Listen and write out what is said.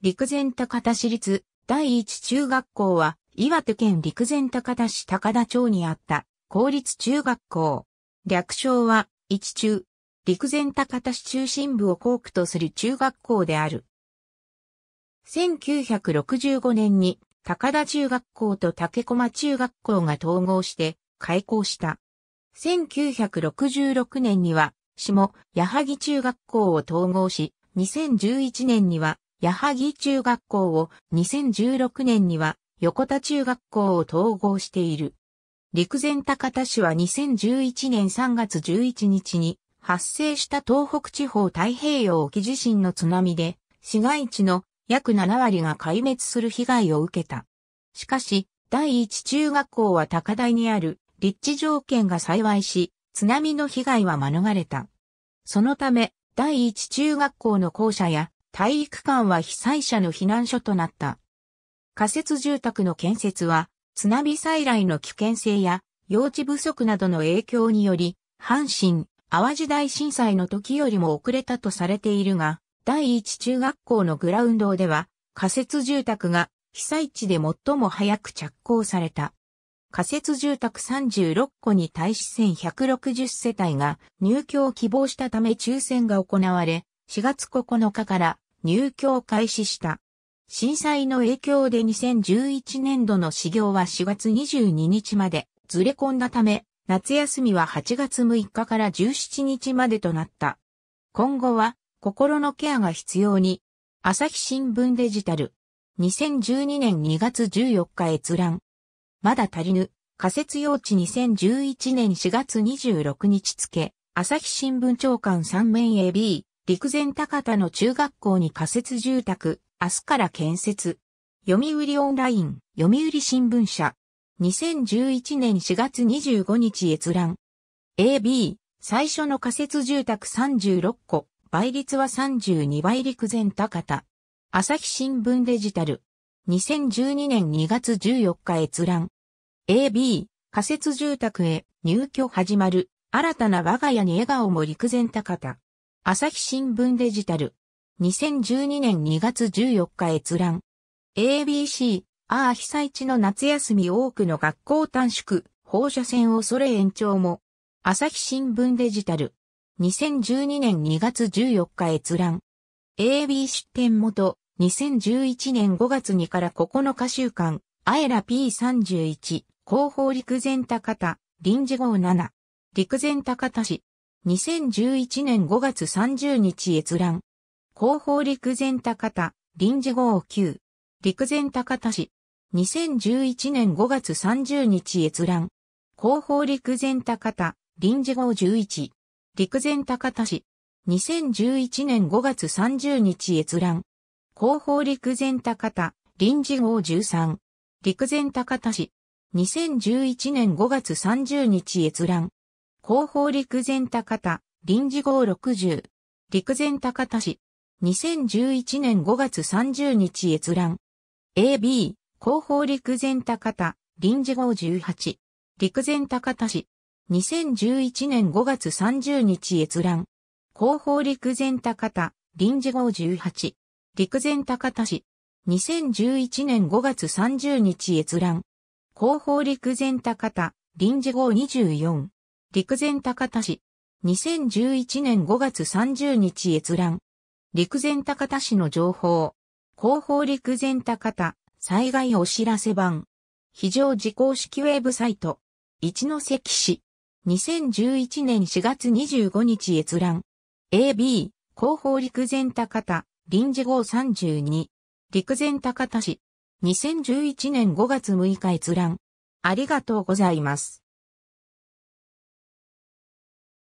陸前高田市立第一中学校は岩手県陸前高田市高田町にあった公立中学校。略称は一中。陸前高田市中心部を校区とする中学校である。1965年に高田中学校と竹駒中学校が統合して開校した。1966年には下矢作中学校を統合し、2011年には矢作中学校を2016年には横田中学校を統合している。陸前高田市は2011年3月11日に発生した東北地方太平洋沖地震の津波で市街地の約7割が壊滅する被害を受けた。しかし、第一中学校は高台にある立地条件が幸いし、津波の被害は免れた。そのため、第一中学校の校舎や体育館は被災者の避難所となった。仮設住宅の建設は、津波災害の危険性や、用地不足などの影響により、阪神、淡路大震災の時よりも遅れたとされているが、第一中学校のグラウンドでは、仮設住宅が被災地で最も早く着工された。仮設住宅36戸に対し1160世帯が入居を希望したため抽選が行われ、4月9日から入居を開始した。震災の影響で2011年度の始業は4月22日までずれ込んだため、夏休みは8月6日から17日までとなった。今後は心のケアが必要に、朝日新聞デジタル、2012年2月14日閲覧。まだ足りぬ、仮設用地2011年4月26日付、朝日新聞長官3面 AB、陸前高田の中学校に仮設住宅、明日から建設。読売オンライン、読売新聞社。2011年4月25日閲覧。AB、最初の仮設住宅36個、倍率は32倍陸前高田。朝日新聞デジタル。2012年2月14日閲覧。AB、仮設住宅へ入居始まる。新たな我が家に笑顔も陸前高田。朝日新聞デジタル。2012年2月14日閲覧。ABC、ああ被災地の夏休み多くの学校短縮、放射線恐れ延長も。朝日新聞デジタル。2012年2月14日閲覧。AB 出展元、2011年5月2から9日週間、アエラ P31、広報陸前高田、臨時号7。陸前高田市、2011年5月30日閲覧。広報陸前高田、臨時号9。陸前高田市。2011年5月30日閲覧。広報陸前高田、臨時号11。陸前高田市。2011年5月30日閲覧。広報陸前高田、臨時号13。陸前高田市。2011年5月30日閲覧。広報陸前高田、臨時号60、陸前高田市、2011年5月30日閲覧。AB、広報陸前高田、臨時号18、陸前高田市、2011年5月30日閲覧。広報陸前高田、臨時号18、陸前高田市、2011年5月30日閲覧。広報陸前高田、臨時号24、陸前高田市。2011年5月30日閲覧。陸前高田市の情報。広報陸前高田災害お知らせ版。非常時公式ウェブサイト。一関市。2011年4月25日閲覧。AB、広報陸前高田、臨時号32。陸前高田市。2011年5月6日閲覧。ありがとうございます。